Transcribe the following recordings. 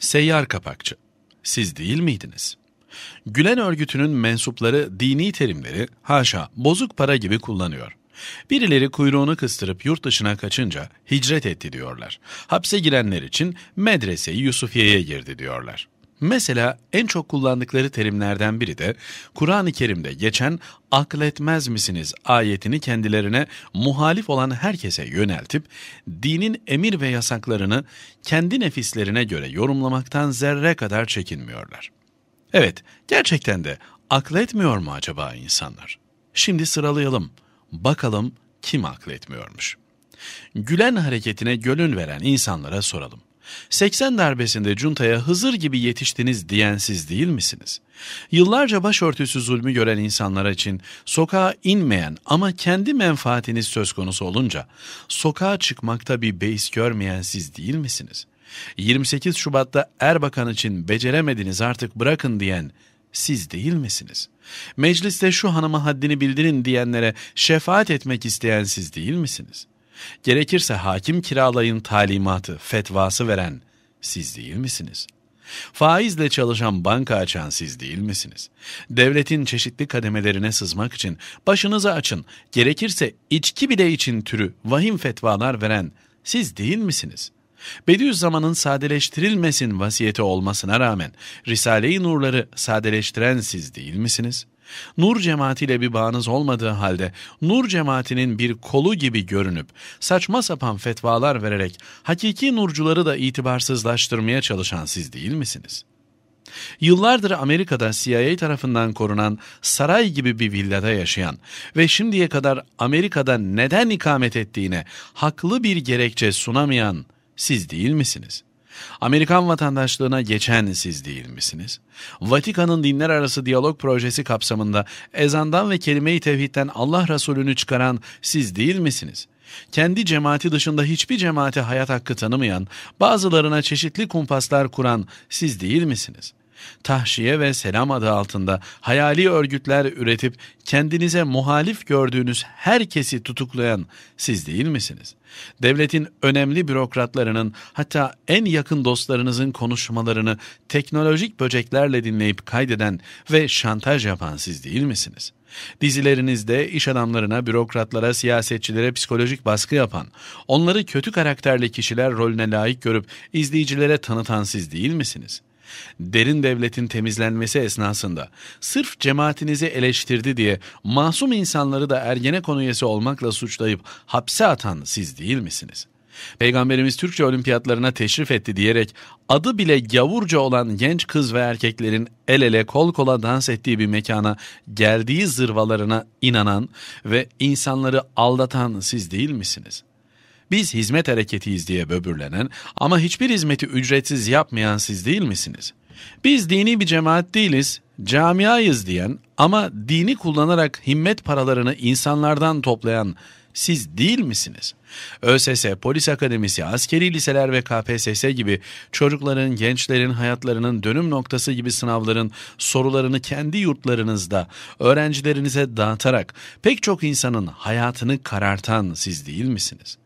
Seyyar Kapakçı, siz değil miydiniz? Gülen örgütünün mensupları dini terimleri haşa bozuk para gibi kullanıyor. Birileri kuyruğunu kıstırıp yurt dışına kaçınca hicret etti diyorlar. Hapse girenler için medreseyi Yusufiye'ye girdi diyorlar. Mesela en çok kullandıkları terimlerden biri de Kur'an-ı Kerim'de geçen akletmez misiniz ayetini kendilerine muhalif olan herkese yöneltip dinin emir ve yasaklarını kendi nefislerine göre yorumlamaktan zerre kadar çekinmiyorlar. Evet, gerçekten de akletmiyor mu acaba insanlar? Şimdi sıralayalım. Bakalım kim akletmiyormuş. Gülen hareketine gönül veren insanlara soralım. 80 darbesinde cuntaya Hızır gibi yetiştiniz diyen siz değil misiniz? Yıllarca başörtüsü zulmü gören insanlar için sokağa inmeyen ama kendi menfaatiniz söz konusu olunca sokağa çıkmakta bir beis görmeyen siz değil misiniz? 28 Şubat'ta Erbakan için beceremediniz artık bırakın diyen siz değil misiniz? Mecliste şu hanıma haddini bildirin diyenlere şefaat etmek isteyen siz değil misiniz?'' Gerekirse hakim kiralayın talimatı, fetvası veren siz değil misiniz? Faizle çalışan banka açan siz değil misiniz? Devletin çeşitli kademelerine sızmak için başınızı açın, gerekirse içki bile için türü vahim fetvalar veren siz değil misiniz?'' Bediüzzaman'ın sadeleştirilmesin vasiyeti olmasına rağmen Risale-i Nurları sadeleştiren siz değil misiniz? Nur cemaatiyle bir bağınız olmadığı halde Nur cemaatinin bir kolu gibi görünüp saçma sapan fetvalar vererek hakiki nurcuları da itibarsızlaştırmaya çalışan siz değil misiniz? Yıllardır Amerika'da CIA tarafından korunan saray gibi bir villada yaşayan ve şimdiye kadar Amerika'da neden ikamet ettiğine haklı bir gerekçe sunamayan siz değil misiniz?'' Amerikan vatandaşlığına geçen siz değil misiniz? Vatikan'ın dinler arası diyalog projesi kapsamında ezandan ve kelime-i tevhidden Allah Resulü'nü çıkaran siz değil misiniz? Kendi cemaati dışında hiçbir cemaate hayat hakkı tanımayan, bazılarına çeşitli kumpaslar kuran siz değil misiniz? tahşiye ve selam adı altında hayali örgütler üretip kendinize muhalif gördüğünüz herkesi tutuklayan siz değil misiniz? Devletin önemli bürokratlarının hatta en yakın dostlarınızın konuşmalarını teknolojik böceklerle dinleyip kaydeden ve şantaj yapan siz değil misiniz? Dizilerinizde iş adamlarına, bürokratlara, siyasetçilere psikolojik baskı yapan, onları kötü karakterli kişiler rolüne layık görüp izleyicilere tanıtan siz değil misiniz? Derin devletin temizlenmesi esnasında sırf cemaatinizi eleştirdi diye masum insanları da ergene konuyesi olmakla suçlayıp hapse atan siz değil misiniz? Peygamberimiz Türkçe olimpiyatlarına teşrif etti diyerek adı bile gavurca olan genç kız ve erkeklerin el ele kol kola dans ettiği bir mekana geldiği zırvalarına inanan ve insanları aldatan siz değil misiniz?'' biz hizmet hareketiyiz diye böbürlenen ama hiçbir hizmeti ücretsiz yapmayan siz değil misiniz? Biz dini bir cemaat değiliz, camiayız diyen ama dini kullanarak himmet paralarını insanlardan toplayan siz değil misiniz? ÖSS, polis akademisi, askeri liseler ve KPSS gibi çocukların, gençlerin hayatlarının dönüm noktası gibi sınavların sorularını kendi yurtlarınızda öğrencilerinize dağıtarak pek çok insanın hayatını karartan siz değil misiniz?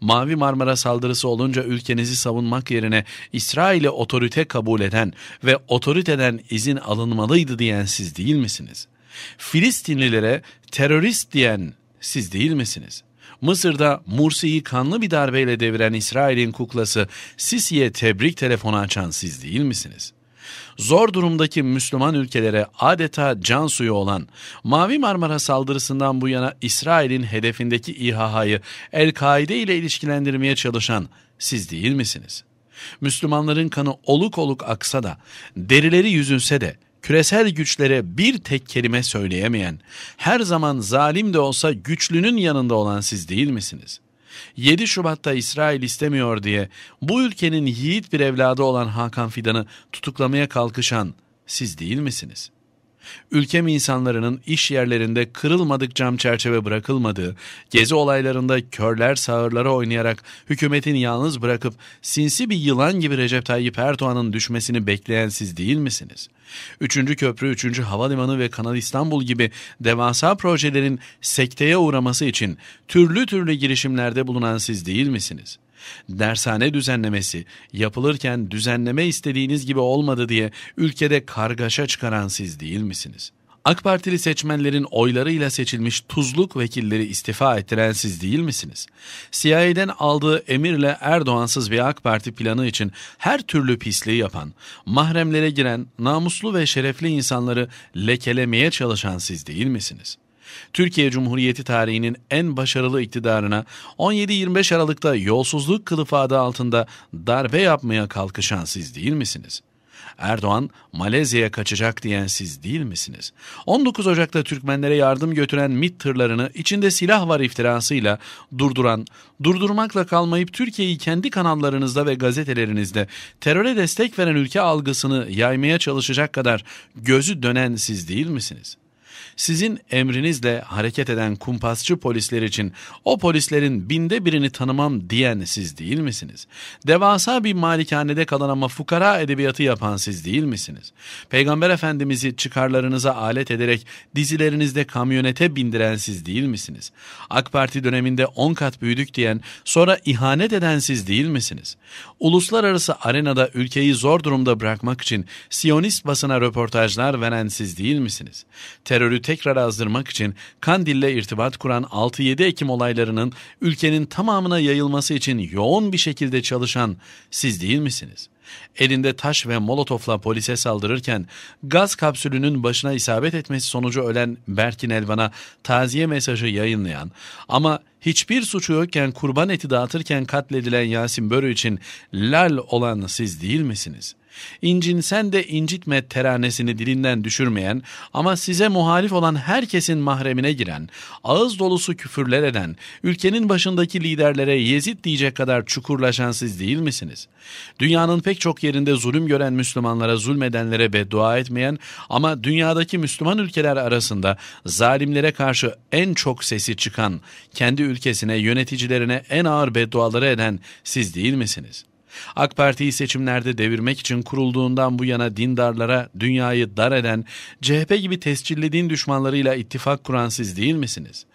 Mavi Marmara saldırısı olunca ülkenizi savunmak yerine İsrail'i otorite kabul eden ve otoriteden izin alınmalıydı diyen siz değil misiniz? Filistinlilere terörist diyen siz değil misiniz? Mısır'da Mursi'yi kanlı bir darbeyle deviren İsrail'in kuklası Sisi'ye tebrik telefonu açan siz değil misiniz?'' zor durumdaki Müslüman ülkelere adeta can suyu olan Mavi Marmara saldırısından bu yana İsrail'in hedefindeki İHA'yı El-Kaide ile ilişkilendirmeye çalışan siz değil misiniz? Müslümanların kanı oluk oluk aksa da, derileri yüzünse de, küresel güçlere bir tek kelime söyleyemeyen, her zaman zalim de olsa güçlünün yanında olan siz değil misiniz? 7 Şubat'ta İsrail istemiyor diye bu ülkenin yiğit bir evladı olan Hakan Fidan'ı tutuklamaya kalkışan siz değil misiniz? Ülkem insanlarının iş yerlerinde kırılmadık cam çerçeve bırakılmadığı, gezi olaylarında körler sağırlara oynayarak hükümetin yalnız bırakıp sinsi bir yılan gibi Recep Tayyip Erdoğan'ın düşmesini bekleyen siz değil misiniz? Üçüncü köprü, üçüncü havalimanı ve Kanal İstanbul gibi devasa projelerin sekteye uğraması için türlü türlü girişimlerde bulunan siz değil misiniz? Dershane düzenlemesi yapılırken düzenleme istediğiniz gibi olmadı diye ülkede kargaşa çıkaran siz değil misiniz? AK Partili seçmenlerin oylarıyla seçilmiş tuzluk vekilleri istifa ettiren siz değil misiniz? CIA'den aldığı emirle Erdoğansız bir AK Parti planı için her türlü pisliği yapan, mahremlere giren, namuslu ve şerefli insanları lekelemeye çalışan siz değil misiniz? Türkiye Cumhuriyeti tarihinin en başarılı iktidarına 17-25 Aralık'ta yolsuzluk kılıfı adı altında darbe yapmaya kalkışan siz değil misiniz? Erdoğan Malezya'ya kaçacak diyen siz değil misiniz? 19 Ocak'ta Türkmenlere yardım götüren MİT tırlarını içinde silah var iftirasıyla durduran, durdurmakla kalmayıp Türkiye'yi kendi kanallarınızda ve gazetelerinizde teröre destek veren ülke algısını yaymaya çalışacak kadar gözü dönen siz değil misiniz?'' Sizin emrinizle hareket eden kumpasçı polisler için o polislerin binde birini tanımam diyen siz değil misiniz? Devasa bir malikanede kalan ama fukara edebiyatı yapan siz değil misiniz? Peygamber Efendimiz'i çıkarlarınıza alet ederek dizilerinizde kamyonete bindiren siz değil misiniz? AK Parti döneminde 10 kat büyüdük diyen sonra ihanet eden siz değil misiniz? Uluslararası arenada ülkeyi zor durumda bırakmak için Siyonist basına röportajlar veren siz değil misiniz? Terörü tekrar azdırmak için Kandil'le irtibat kuran 6-7 Ekim olaylarının ülkenin tamamına yayılması için yoğun bir şekilde çalışan siz değil misiniz? Elinde taş ve molotofla polise saldırırken gaz kapsülünün başına isabet etmesi sonucu ölen Berkin Elvan'a taziye mesajı yayınlayan ama hiçbir suçu yokken kurban eti dağıtırken katledilen Yasin Börü için lal olan siz değil misiniz?'' İncinsen de incitme teranesini dilinden düşürmeyen ama size muhalif olan herkesin mahremine giren, ağız dolusu küfürler eden, ülkenin başındaki liderlere yezit diyecek kadar çukurlaşan siz değil misiniz? Dünyanın pek pek çok yerinde zulüm gören Müslümanlara zulmedenlere ve dua etmeyen ama dünyadaki Müslüman ülkeler arasında zalimlere karşı en çok sesi çıkan, kendi ülkesine, yöneticilerine en ağır bedduaları eden siz değil misiniz?'' AK Parti'yi seçimlerde devirmek için kurulduğundan bu yana dindarlara dünyayı dar eden, CHP gibi tescilli din düşmanlarıyla ittifak kuran siz değil misiniz?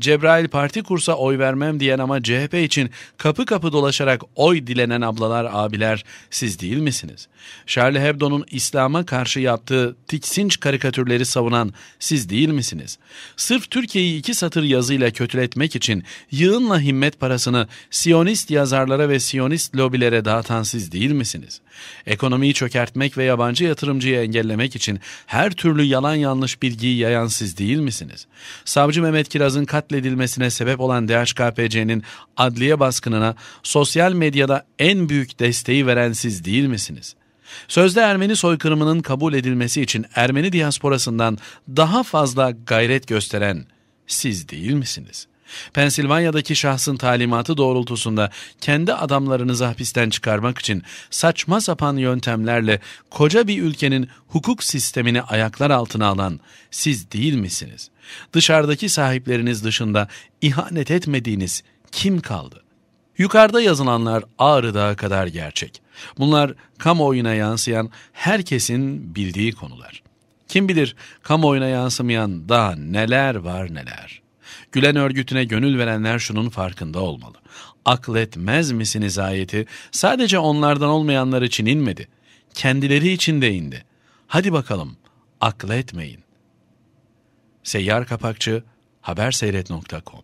Cebrail parti kursa oy vermem diyen ama CHP için kapı kapı dolaşarak oy dilenen ablalar, abiler siz değil misiniz? Charlie Hebdo'nun İslam'a karşı yaptığı tiksinç karikatürleri savunan siz değil misiniz? Sırf Türkiye'yi iki satır yazıyla kötületmek için yığınla himmet parasını Siyonist yazarlara ve Siyonist lobilere dağıtan siz değil misiniz? Ekonomiyi çökertmek ve yabancı yatırımcıyı engellemek için her türlü yalan yanlış bilgiyi yayan siz değil misiniz? Savcı Mehmet Kiraz'ın katledilmesine sebep olan DHKPC'nin adliye baskınına sosyal medyada en büyük desteği veren siz değil misiniz?'' Sözde Ermeni soykırımının kabul edilmesi için Ermeni diasporasından daha fazla gayret gösteren siz değil misiniz?'' Pensilvanya'daki şahsın talimatı doğrultusunda kendi adamlarınızı hapisten çıkarmak için saçma sapan yöntemlerle koca bir ülkenin hukuk sistemini ayaklar altına alan siz değil misiniz? Dışarıdaki sahipleriniz dışında ihanet etmediğiniz kim kaldı? Yukarıda yazılanlar Ağrı kadar gerçek. Bunlar kamuoyuna yansıyan herkesin bildiği konular. Kim bilir kamuoyuna yansımayan daha neler var neler.'' Gülen örgütüne gönül verenler şunun farkında olmalı. Akletmez misiniz ayeti sadece onlardan olmayanlar için inmedi. Kendileri için de indi. Hadi bakalım akletmeyin. Seyyar Kapakçı haberseyret.com